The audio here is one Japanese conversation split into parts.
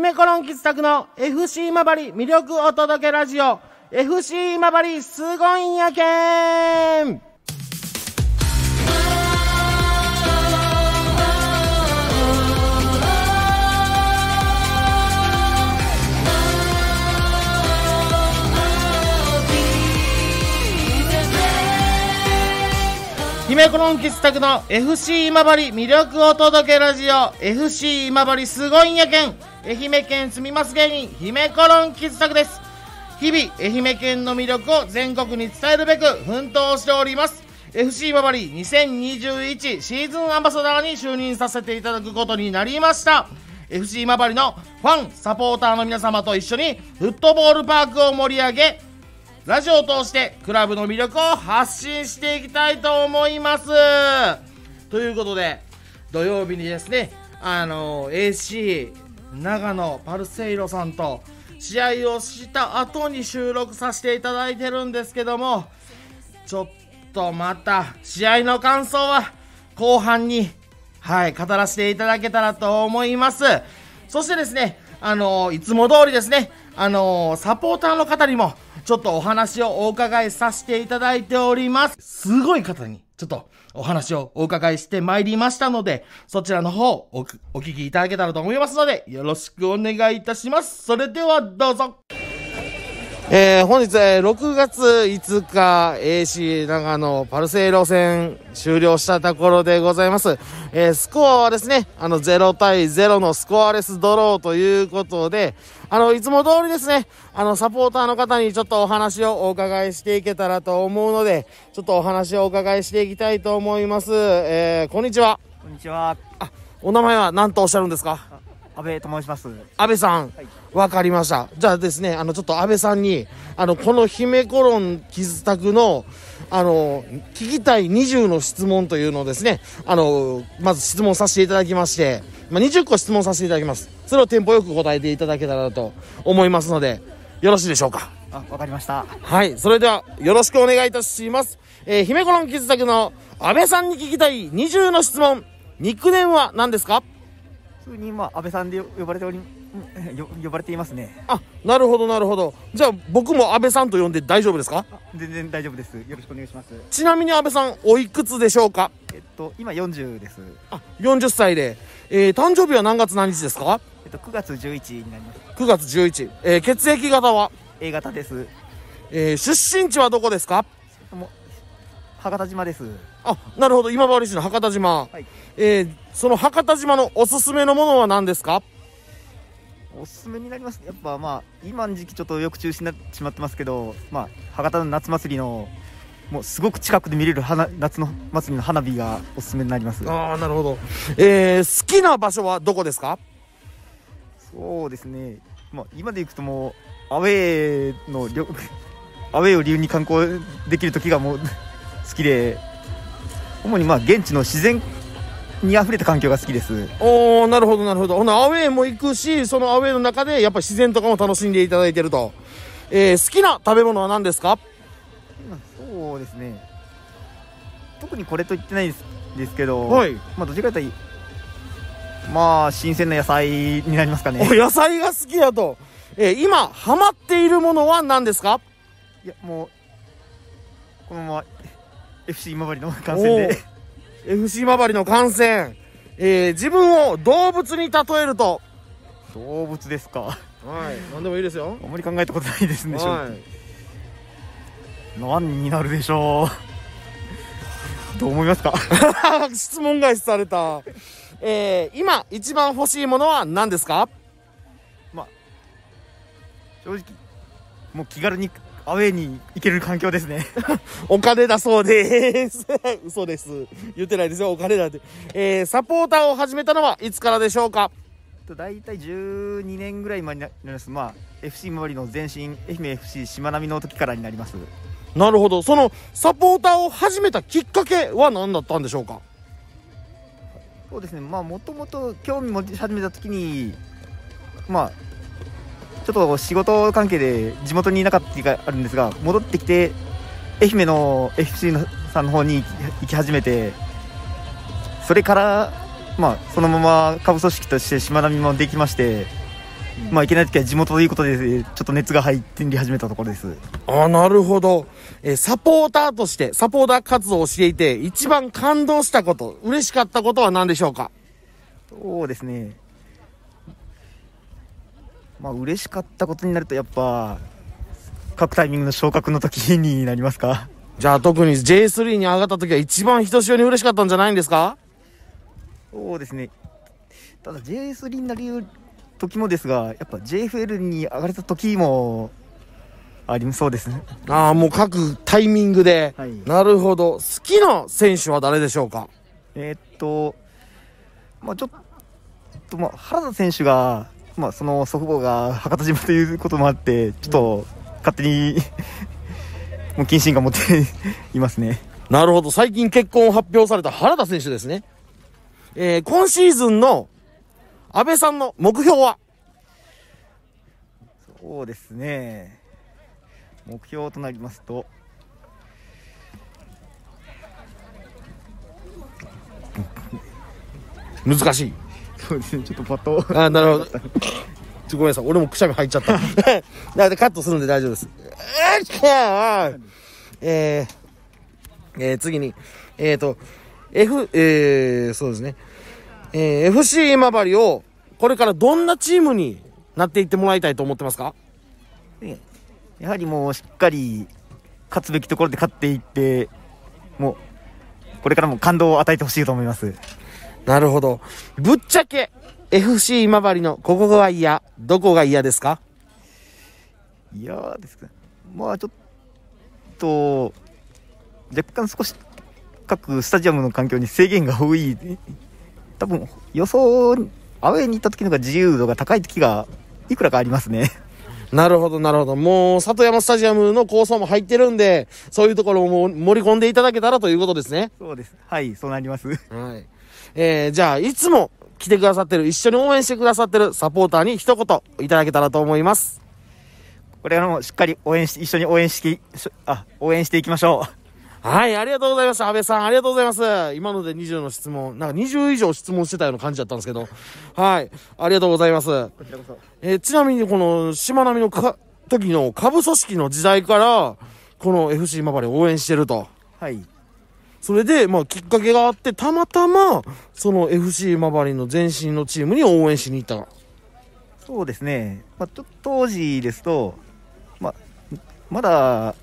姫コロンキ吉作の FC 今治魅力お届けラジオ FC 今治すごいんやけん姫コロン傑作の FC 今治魅力を届けラジオ FC 今治すごいんやけん愛媛県住みます芸人姫コロン傑作です日々愛媛県の魅力を全国に伝えるべく奮闘しております FC 今治2021シーズンアンバサダーに就任させていただくことになりました FC 今治のファンサポーターの皆様と一緒にフットボールパークを盛り上げラジオを通してクラブの魅力を発信していきたいと思いますということで土曜日にですねあの AC 長野パルセイロさんと試合をした後に収録させていただいてるんですけどもちょっとまた試合の感想は後半にはい語らせていただけたらと思いますそしてですねあのいつも通りですねあのー、サポーターの方にも、ちょっとお話をお伺いさせていただいております。すごい方に、ちょっとお話をお伺いしてまいりましたので、そちらの方お、お聞きいただけたらと思いますので、よろしくお願いいたします。それではどうぞ。えー、本日、えー、6月5日、AC 長野パルセイロ戦終了したところでございます。えー、スコアはですね、あの、0対0のスコアレスドローということで、あの、いつも通りですね、あの、サポーターの方にちょっとお話をお伺いしていけたらと思うので、ちょっとお話をお伺いしていきたいと思います。えー、こんにちは。こんにちは。あ、お名前は何とおっしゃるんですか安倍と申します。安倍さん、わ、はい、かりました。じゃあですね、あの、ちょっと安倍さんに、あの、この姫コロン傷宅の、あの、聞きたい20の質問というのをですね、あの、まず質問させていただきまして、まあ、20個質問させていただきます。それをテンポよく答えていただけたらと思いますので、よろしいでしょうか。あ、わかりました。はい、それでは、よろしくお願いいたします。えー、姫コロン傷宅の安倍さんに聞きたい20の質問、ニックネームは何ですかそれに今安倍さんで呼ばれており 呼ばれていますねあなるほどなるほどじゃあ僕も安倍さんと呼んで大丈夫ですか全然大丈夫ですよろしくお願いしますちなみに安倍さんおいくつでしょうかえっと今40ですあ40歳で、えー、誕生日は何月何日ですかえっと9月11になります9月11、えー、血液型は A 型です、えー、出身地はどこですかも博多島ですあなるほど今治市の博多島、はい、えー、その博多島のおすすめのものは何ですかおすすめになりますやっぱまあ今の時期ちょっとよく中止になってしまってますけど、まあ、博多の夏祭りのもうすごく近くで見れる花夏の祭りの花火がおすすめになりますああなるほど、えー、好きな場所はどこですかそうですね、まあ、今で行くともうアウェーの旅 アウェーを理由に観光できる時がもう好きで主にまあ現地の自然に溢れた環境が好きですおおなるほどなるほどほなアウェーも行くしそのアウェーの中でやっぱ自然とかも楽しんでいただいてると、えー、好きな食べ物は何ですかそうですね特にこれと言ってないですですけど、はい、まあどちらかというとまあ新鮮な野菜になりますかね野菜が好きだと、えー、今ハマっているものは何ですかいやもうこのまま FC 今治の感染で FC 今治の感染、えー、自分を動物に例えると動物ですかはい何でもいいですよあまり考えたことないですねはい何になるでしょうどう思いますか 質問返しされたえー、今一番欲しいものは何ですかまあ正直もう気軽にアウェイに行ける環境ですね お金だそうです 嘘です言ってないですよお金だって、えー、サポーターを始めたのはいつからでしょうか大体12年ぐらい前になりますまあ FC 周りの前身愛媛 FC しまなみの時からになりますなるほどそのサポーターを始めたきっかけは何だったんでしょうかそうですねまあもともと興味持ち始めた時にまあちょっと仕事関係で地元にいなかったがあるんですが戻ってきて愛媛の FC のさんの方に行き始めてそれから、まあ、そのまま下部組織としてしまなみもできまして。まあ、いけない時は地元ということで、ちょっと熱が入ってり始めたところです。あなるほど。えサポーターとして、サポーター活動をしていて、一番感動したこと、嬉しかったことは何でしょうかそうですね。まあ嬉しかったことになるとやっぱ各タイミングの昇格の時になりますかじゃあ特に J3 に上がった時は一番ひとしおに嬉しかったんじゃないんですかそうですねただ J3 になる時もですがやっぱ JFL に上がれた時もありそうですねああもう各タイミングで、はい、なるほど好きな選手は誰でしょうかえー、っとまあちょっとまあ原田選手がまあ、その祖父母が博多島ということもあってちょっと勝手に もう謹慎が持っていますねなるほど最近結婚を発表された原田選手ですね、えー、今シーズンの安倍さんの目標はそうですね目標となりますと難しいそうですねちょっとパッとあなるほどごめんなさい俺もくしゃみ入っちゃっただのでカットするんで大丈夫です えー、えー、次にえっ、ー、と F えー、そうですねえー、FC 今治をこれからどんなチームになっていってもらいたいと思ってますかやはりもうしっかり勝つべきところで勝っていってもうこれからも感動を与えてほしいと思います。なるほど。ぶっちゃけ、FC 今治のここが嫌、どこが嫌ですか嫌ですかまあちょっと、若干少し各スタジアムの環境に制限が多い、多分予想、アウェーに行った時のが自由度が高い時がいくらかありますね。なるほど、なるほど。もう、里山スタジアムの構想も入ってるんで、そういうところも盛り込んでいただけたらということですね。そうです。はい、そうなります。はい。えー、じゃあ、いつも来てくださってる、一緒に応援してくださってるサポーターに一言いただけたらと思います。これからもしっかり応援し、一緒に応援しあ、応援していきましょう。はい、ありがとうございました。安倍さん、ありがとうございます。今ので20の質問、なんか20以上質問してたような感じだったんですけど、はい、ありがとうございます。こちらこそ。えー、ちなみにこの、しまなみのか、時の下部組織の時代から、この FC 今治を応援してると。はい。それで、まあ、きっかけがあって、たまたま、その FC まばりの前身のチームに応援しに行ったそうですね、まあ、当時ですと、まあ、まだ、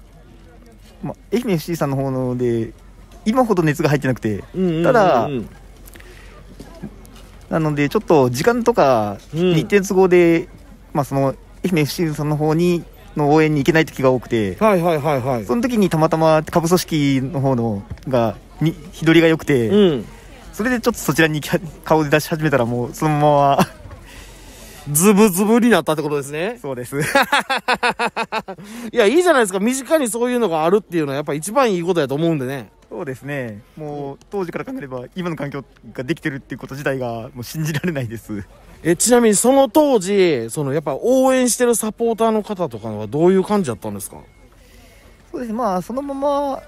まあ、愛媛 FC さんの方ので、今ほど熱が入ってなくて、ただ、なので、ちょっと時間とか、日程都合で、うん、まあ、その、愛媛 FC さんの方にの応援に行けない時が多くて、はいはいはいはい。その時にたまたま下部組織の方のがに日取りが良くて、うん。それでちょっとそちらに顔で出し始めたらもうそのまま ズブズブになったってことですね。そうです。いや、いいじゃないですか。身近にそういうのがあるっていうのはやっぱ一番いいことやと思うんでね。そうですね。もう当時から考えれば今の環境ができてるっていうこと自体がもう信じられないです。え、ちなみにその当時、そのやっぱ応援してるサポーターの方とかはどういう感じだったんですかそうですね、まあそのまま、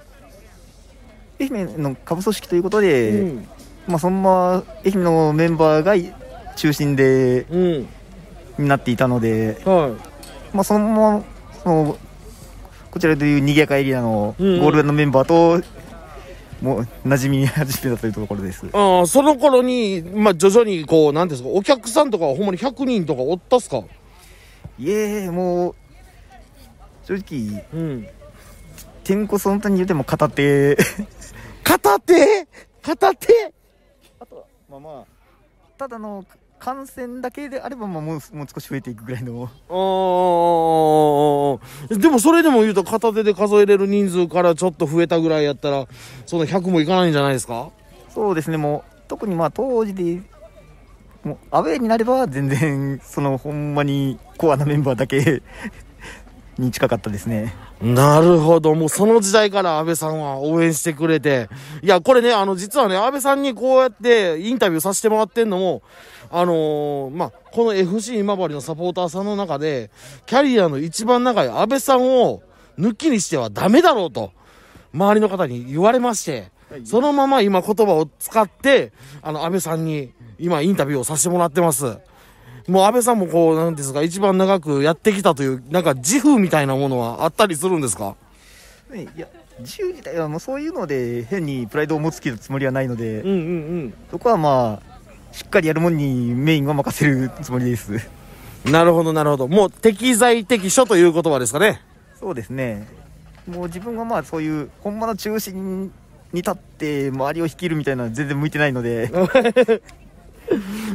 愛媛の下部組織ということで、うん、まあそのまま愛媛のメンバーが中心で、うん、になっていたので、はい、まあそのまま、その、こちらでいうにぎやかエリアのゴールデンのメンバーと、うんもう馴染みに始めたというところですああその頃にまあ徐々にこうなんですかお客さんとかほんまに100人とかおったっすかいえもう正直、うん、てんその他に言うても片手片手片手あとは、まあまあただの感染だけであれば、まあ、もうもう少し増えていくぐらいのあでもそれでも言うと片手で数えれる人数からちょっと増えたぐらいやったらそんな100もいかないんじゃないですかそうですねもう特にまあ当時でもうアウェーになれば全然そのほんまにコアなメンバーだけに近かったですね。なるほど。もうその時代から安倍さんは応援してくれて。いや、これね、あの、実はね、安倍さんにこうやってインタビューさせてもらってんのも、あのー、まあ、この FC 今治のサポーターさんの中で、キャリアの一番長い安倍さんを抜きにしてはダメだろうと、周りの方に言われまして、そのまま今言葉を使って、あの、安倍さんに今インタビューをさせてもらってます。もう安倍さんもこう、なんですか、一番長くやってきたという、なんか自負みたいなものはあったりするんですかいや、自由自体はもうそういうので変にプライドを持つつもりはないので、うんうんうん、そこはまあしっかりやるもんにメインは任せるつもりですなるほどなるほどもう適材適所という言葉ですかねそうですねもう自分はまあそういう本場の中心に立って周りを率いるみたいなのは全然向いてないので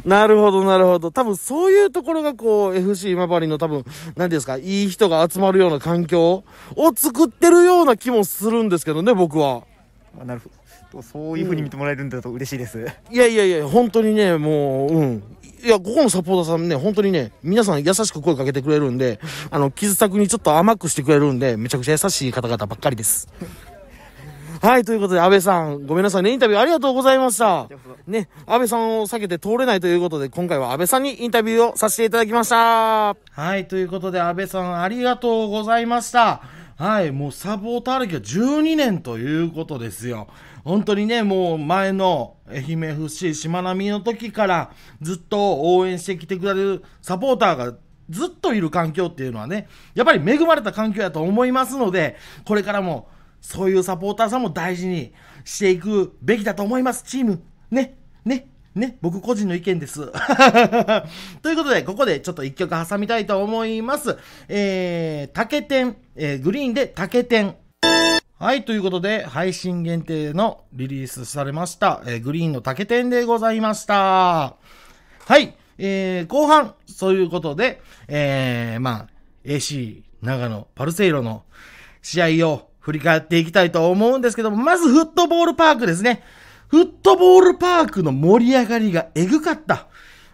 なるほど、なるほど。多分そういうところがこう、FC 今治の多分、何ですか、いい人が集まるような環境を作ってるような気もするんですけどね、僕は。なるほど。そういうふうに見てもらえるんだと嬉しいです。うん、いやいやいや、本当にね、もう、うん。いや、ここのサポーターさんね、本当にね、皆さん優しく声かけてくれるんで、あの、傷作にちょっと甘くしてくれるんで、めちゃくちゃ優しい方々ばっかりです。はい、ということで、安倍さん、ごめんなさいね、インタビューありがとうございました。ね、安倍さんを避けて通れないということで、今回は安倍さんにインタビューをさせていただきました。はい、ということで、安倍さん、ありがとうございました。はい、もうサポーター歴は12年ということですよ。本当にね、もう前の愛媛 FC しまなみの時からずっと応援してきてくれるサポーターがずっといる環境っていうのはね、やっぱり恵まれた環境やと思いますので、これからもそういうサポーターさんも大事にしていくべきだと思います、チーム。ね、ね、ね、僕個人の意見です。ということで、ここでちょっと一曲挟みたいと思います。えー、竹点、えー、グリーンで竹点。はい、ということで、配信限定のリリースされました、えー、グリーンの竹点でございました。はい、えー、後半、そういうことで、えー、まあ、AC 長野パルセイロの試合を振り返っていきたいと思うんですけども、まずフットボールパークですね。フットボールパークの盛り上がりがエグかった。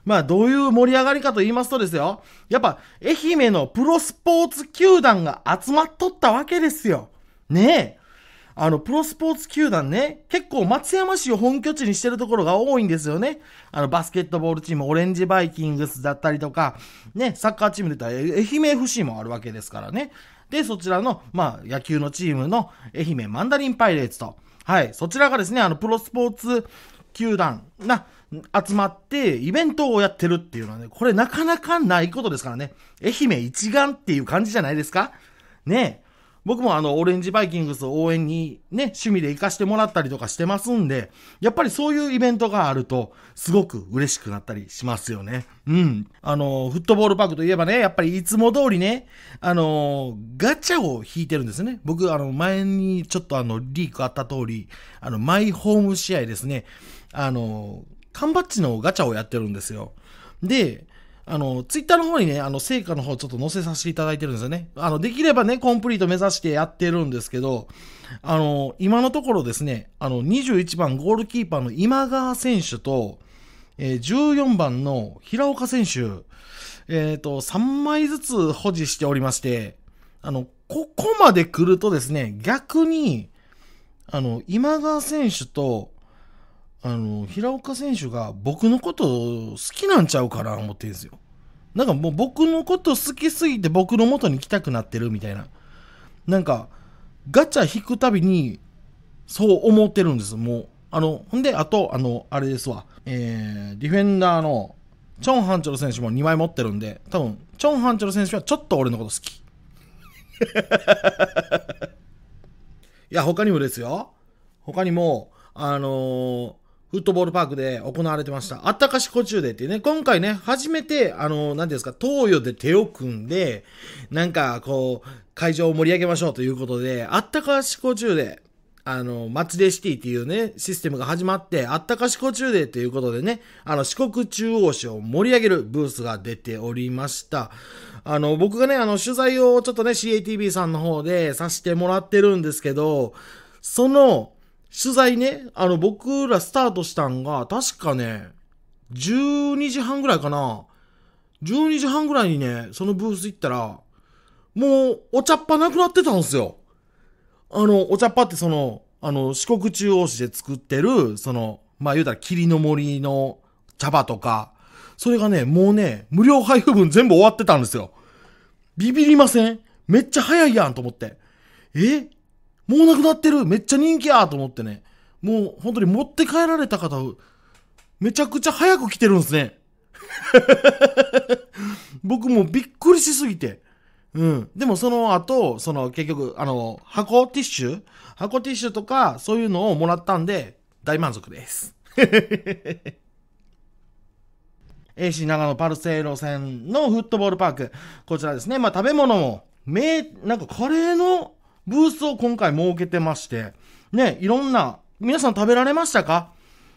まあどういう盛り上がりかと言いますとですよ。やっぱ愛媛のプロスポーツ球団が集まっとったわけですよ。ねえ。あの、プロスポーツ球団ね、結構松山市を本拠地にしてるところが多いんですよね。あの、バスケットボールチーム、オレンジバイキングスだったりとか、ね、サッカーチームで言ったら、愛媛 FC もあるわけですからね。で、そちらの、まあ、野球のチームの愛媛マンダリンパイレーツと、はい、そちらがですね、あの、プロスポーツ球団が集まってイベントをやってるっていうのはね、これなかなかないことですからね、愛媛一丸っていう感じじゃないですかねえ。僕もあの、オレンジバイキングスを応援にね、趣味で行かしてもらったりとかしてますんで、やっぱりそういうイベントがあると、すごく嬉しくなったりしますよね。うん。あの、フットボールパークといえばね、やっぱりいつも通りね、あの、ガチャを引いてるんですね。僕、あの、前にちょっとあの、リークあった通り、あの、マイホーム試合ですね、あの、缶バッジのガチャをやってるんですよ。で、あの、ツイッターの方にね、あの、成果の方ちょっと載せさせていただいてるんですよね。あの、できればね、コンプリート目指してやってるんですけど、あの、今のところですね、あの、21番ゴールキーパーの今川選手と、えー、14番の平岡選手、えっ、ー、と、3枚ずつ保持しておりまして、あの、ここまで来るとですね、逆に、あの、今川選手と、あの、平岡選手が僕のこと好きなんちゃうかな思ってるんですよ。なんかもう僕のこと好きすぎて僕の元に来たくなってるみたいな。なんか、ガチャ引くたびに、そう思ってるんです、もう。あの、ほんで、あと、あの、あれですわ。えー、ディフェンダーの、チョン・ハンチョル選手も2枚持ってるんで、多分、チョン・ハンチョル選手はちょっと俺のこと好き。いや、他にもですよ。他にも、あのーフットボールパークで行われてました。あったかし小中でっていうね、今回ね、初めて、あの、何ですか、東洋で手を組んで、なんか、こう、会場を盛り上げましょうということで、あったかし小中で、あの、松出シティっていうね、システムが始まって、あったか四国中でということでね、あの、四国中央市を盛り上げるブースが出ておりました。あの、僕がね、あの、取材をちょっとね、CATV さんの方でさせてもらってるんですけど、その、取材ね、あの、僕らスタートしたんが、確かね、12時半ぐらいかな。12時半ぐらいにね、そのブース行ったら、もう、お茶っ葉なくなってたんすよ。あの、お茶っ葉ってその、あの、四国中央市で作ってる、その、まあ、言うたら霧の森の茶葉とか、それがね、もうね、無料配布分全部終わってたんですよ。ビビりませんめっちゃ早いやんと思って。えもうなくなってるめっちゃ人気やと思ってね。もう本当に持って帰られた方、めちゃくちゃ早く来てるんですね。僕もびっくりしすぎて。うん。でもその後、その結局、あの、箱ティッシュ箱ティッシュとか、そういうのをもらったんで、大満足です。AC 長野パルセイロ線のフットボールパーク。こちらですね。まあ食べ物も、め、なんかカレーのブースを今回設けてまして、ね、いろんな、皆さん食べられましたか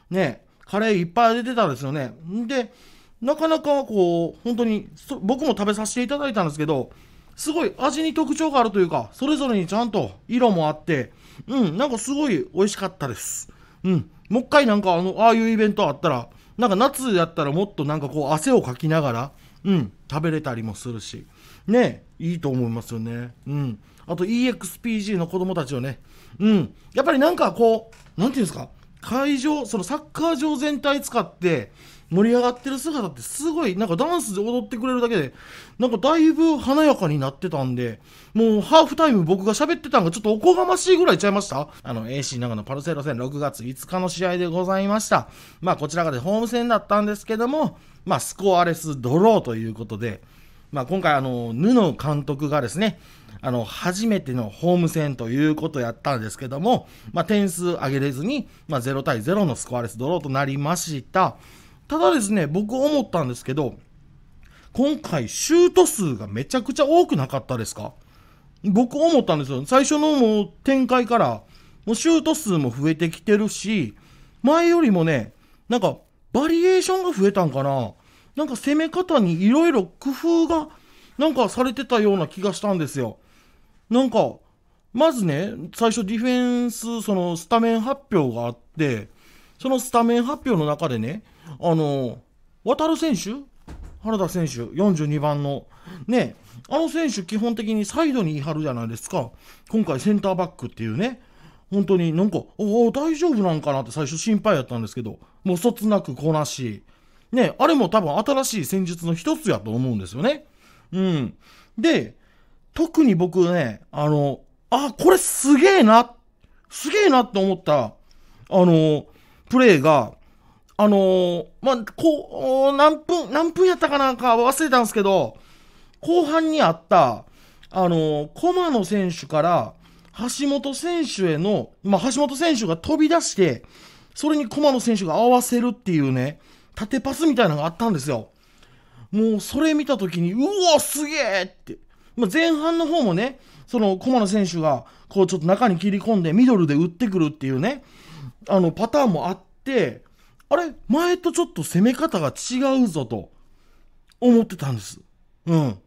ね、カレーいっぱい出てたんですよね。で、なかなかこう、本当に、僕も食べさせていただいたんですけど、すごい味に特徴があるというか、それぞれにちゃんと色もあって、うん、なんかすごい美味しかったです。うん、もう一回なんかあの、ああいうイベントあったら、なんか夏やったらもっとなんかこう汗をかきながら、うん、食べれたりもするし、ね、いいと思いますよね。うん。あと EXPG の子供たちをね、うん、やっぱりなんかこう、なんていうんですか、会場、そのサッカー場全体使って盛り上がってる姿ってすごい、なんかダンスで踊ってくれるだけで、なんかだいぶ華やかになってたんで、もうハーフタイム僕が喋ってたんがちょっとおこがましいぐらいちゃいましたあの AC 長野パルセロ戦6月5日の試合でございました。まあこちらがでホーム戦だったんですけども、まあスコアレスドローということで、まあ今回あの、布監督がですね、あの、初めてのホーム戦ということやったんですけども、まあ、点数上げれずに、まあ、0対0のスコアレスドローとなりました。ただですね、僕思ったんですけど、今回シュート数がめちゃくちゃ多くなかったですか僕思ったんですよ。最初のもう展開から、もうシュート数も増えてきてるし、前よりもね、なんかバリエーションが増えたんかななんか攻め方にいろいろ工夫がなんかされてたような気がしたんですよ。なんか、まずね、最初ディフェンス、そのスタメン発表があって、そのスタメン発表の中でね、あの、渡る選手原田選手、42番の。ね、あの選手基本的にサイドにいはるじゃないですか。今回センターバックっていうね。本当になんか、おお、大丈夫なんかなって最初心配やったんですけど、もうそつなくこなし。ね、あれも多分新しい戦術の一つやと思うんですよね。うん。で、特に僕ね、あの、あ、これすげえな、すげえなって思った、あの、プレイが、あのまあ、こう、何分、何分やったかなんか忘れたんですけど、後半にあった、あの駒野選手から、橋本選手への、まあ、橋本選手が飛び出して、それに駒野選手が合わせるっていうね、縦パスみたいなのがあったんですよ。もうそれ見た時に、うおすげえって。まあ、前半の方もね、その駒野選手が、こうちょっと中に切り込んでミドルで打ってくるっていうね、あのパターンもあって、あれ前とちょっと攻め方が違うぞと思ってたんです。うん。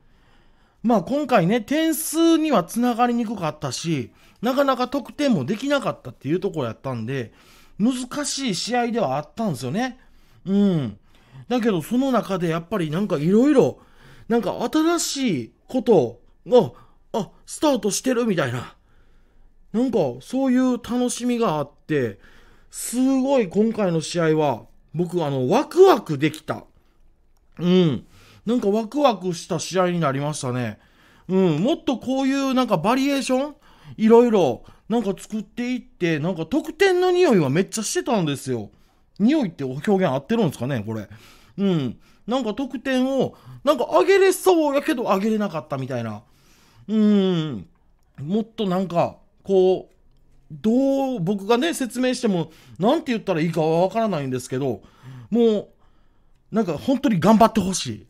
まあ今回ね、点数にはつながりにくかったし、なかなか得点もできなかったっていうところやったんで、難しい試合ではあったんですよね。うん。だけど、その中でやっぱりなんかいろいろ、なんか新しいことが、あ、スタートしてるみたいな。なんか、そういう楽しみがあって、すごい今回の試合は、僕、あの、ワクワクできた。うん。なんかワクワクした試合になりましたね。うん。もっとこういうなんかバリエーションいろいろ、なんか作っていって、なんか得点の匂いはめっちゃしてたんですよ。匂いって表現合ってるんですかね、これ。うん。なんか得点を、なんか上げれそうやけど上げれなかったみたいな。うん。もっとなんか、こう、どう、僕がね、説明しても、なんて言ったらいいかはわからないんですけど、もう、なんか本当に頑張ってほしい。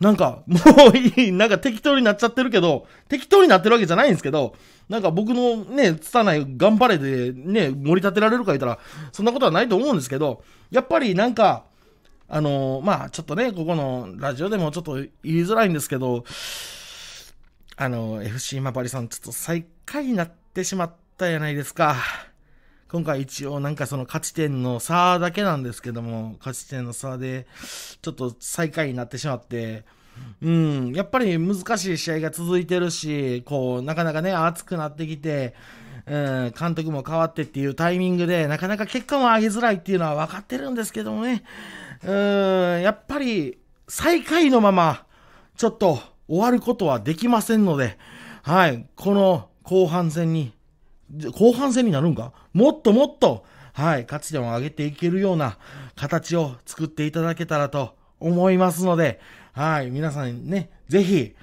なんか、もういい、なんか適当になっちゃってるけど、適当になってるわけじゃないんですけど、なんか僕のね、つたない頑張れでね、盛り立てられるか言ったら、そんなことはないと思うんですけど、やっぱりなんか、あのー、まあちょっとね、ここのラジオでもちょっと言いづらいんですけど、あのー、FC 今治さん、ちょっと最下位になってしまったじゃないですか。今回一応なんかその勝ち点の差だけなんですけども、勝ち点の差で、ちょっと最下位になってしまって、うん、やっぱり難しい試合が続いてるし、こう、なかなかね、熱くなってきて、うん、監督も変わってっていうタイミングで、なかなか結果も上げづらいっていうのは分かってるんですけどもね、うん、やっぱり最下位のまま、ちょっと終わることはできませんので、はい、この後半戦に後半戦になるんかもっともっと、はい、価値点を上げていけるような形を作っていただけたらと思いますので、はい、皆さんね、ぜひ、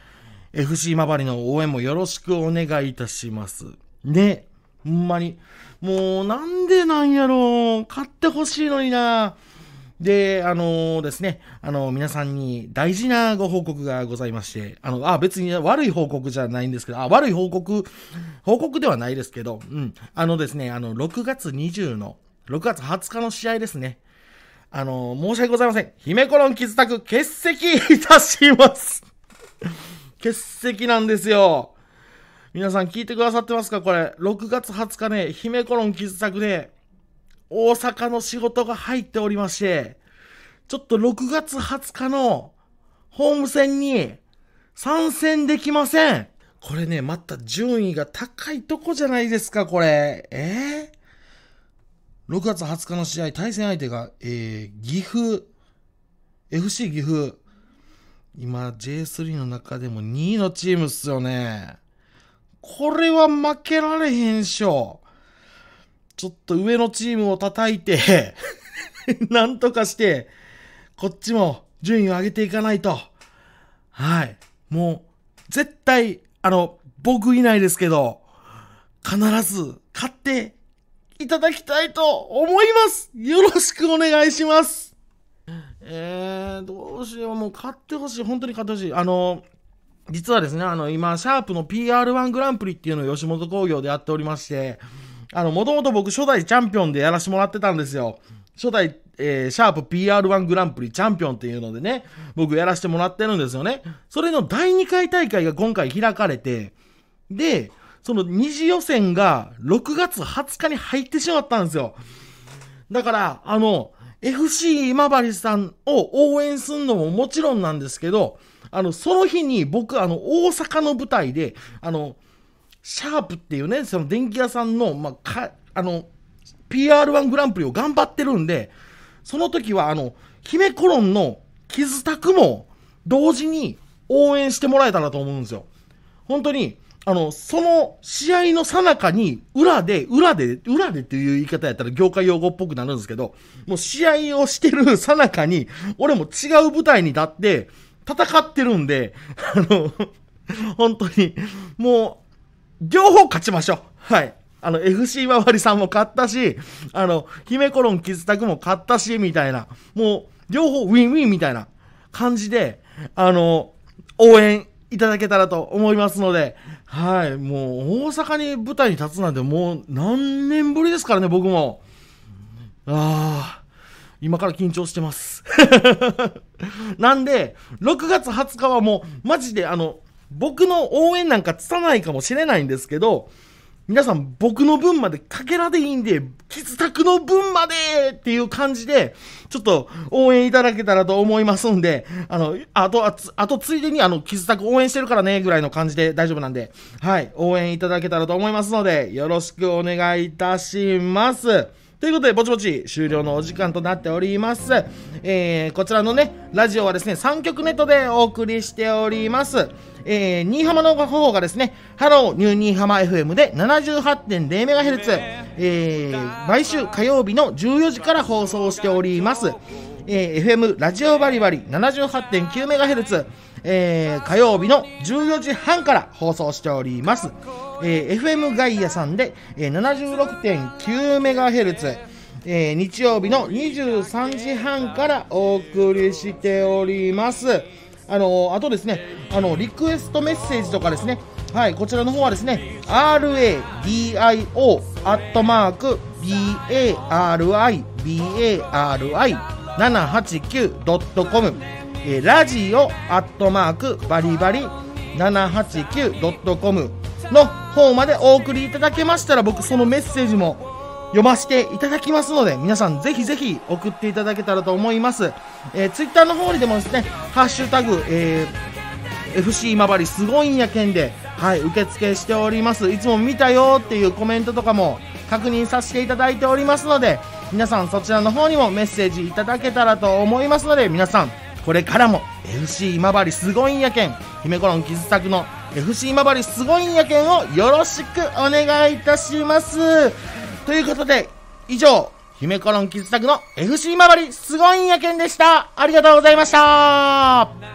FC まばりの応援もよろしくお願いいたします。ね、ほんまに。もうなんでなんやろ買ってほしいのになで、あのー、ですね、あのー、皆さんに大事なご報告がございまして、あの、あ、別に悪い報告じゃないんですけど、あ、悪い報告、報告ではないですけど、うん、あのですね、あの、6月20の、6月20日の試合ですね。あのー、申し訳ございません。姫コロン傷宅欠席いたします。欠席なんですよ。皆さん聞いてくださってますかこれ、6月20日ね、姫コロン傷宅で、大阪の仕事が入っておりまして、ちょっと6月20日のホーム戦に参戦できません。これね、また順位が高いとこじゃないですか、これ。えー、6月20日の試合、対戦相手が、えー、岐阜、FC 岐阜。今、J3 の中でも2位のチームっすよね。これは負けられへんしょ。ちょっと上のチームを叩いて なんとかして、こっちも順位を上げていかないと。はい。もう、絶対、あの、僕いないですけど、必ず買っていただきたいと思いますよろしくお願いしますえー、どうしよう。もう買ってほしい。本当に買ってほしい。あの、実はですね、あの、今、シャープの PR1 グランプリっていうのを吉本興業でやっておりまして、あの、もともと僕初代チャンピオンでやらしてもらってたんですよ。初代、えー、シャープ PR1 グランプリチャンピオンっていうのでね、僕やらしてもらってるんですよね。それの第2回大会が今回開かれて、で、その2次予選が6月20日に入ってしまったんですよ。だから、あの、FC 今治さんを応援するのももちろんなんですけど、あの、その日に僕、あの、大阪の舞台で、あの、シャープっていうね、その電気屋さんの、まあ、か、あの、PR1 グランプリを頑張ってるんで、その時は、あの、姫コロンの傷タも同時に応援してもらえたらと思うんですよ。本当に、あの、その試合の最中に、裏で、裏で、裏でっていう言い方やったら業界用語っぽくなるんですけど、もう試合をしてる最中に、俺も違う舞台に立って、戦ってるんで、あの、本当に、もう、両方勝ちましょう。はい。あの、FC わりさんも勝ったし、あの、姫コロンキズタクも勝ったし、みたいな、もう、両方ウィンウィンみたいな感じで、あの、応援いただけたらと思いますので、はい、もう、大阪に舞台に立つなんてもう何年ぶりですからね、僕も。ああ、今から緊張してます。なんで、6月20日はもう、マジであの、僕の応援なんかつたないかもしれないんですけど、皆さん僕の分までかけらでいいんで、キズタクの分までっていう感じで、ちょっと応援いただけたらと思いますんで、あの、あと、ああとついでにあの、キズタク応援してるからね、ぐらいの感じで大丈夫なんで、はい、応援いただけたらと思いますので、よろしくお願いいたします。ということで、ぼちぼち終了のお時間となっております。えー、こちらのね、ラジオはですね、3曲ネットでお送りしております。えー、新居浜の方がですね、ハローニューニーハマ FM で 78.0MHz、えー、毎週火曜日の14時から放送しております。えー、FM ラジオバリバリ 78.9MHz、えー、火曜日の14時半から放送しております。えー、FM ガイアさんで、えー、76.9MHz、えー、日曜日の23時半からお送りしております。あのー、あとですね、あの、リクエストメッセージとかですね、はい、こちらの方はですね、radio.baribari アットマーク 789.com えー、ラジオアットマークバリバリ 789.com の方までお送りいただけましたら僕そのメッセージも読ませていただきますので皆さんぜひぜひ送っていただけたらと思います、えー、ツイッターの方にでもですね「ハッシュタグ、えー、FC 今治すごいんやけんで」はい受付しておりますいつも見たよっていうコメントとかも確認させていただいておりますので皆さんそちらの方にもメッセージいただけたらと思いますので皆さんこれからも FC 今治すごいんやけん姫コロンキズの FC 今治すごいんやけんをよろしくお願いいたしますということで以上姫コロンキズの FC 今治すごいんやけんでしたありがとうございました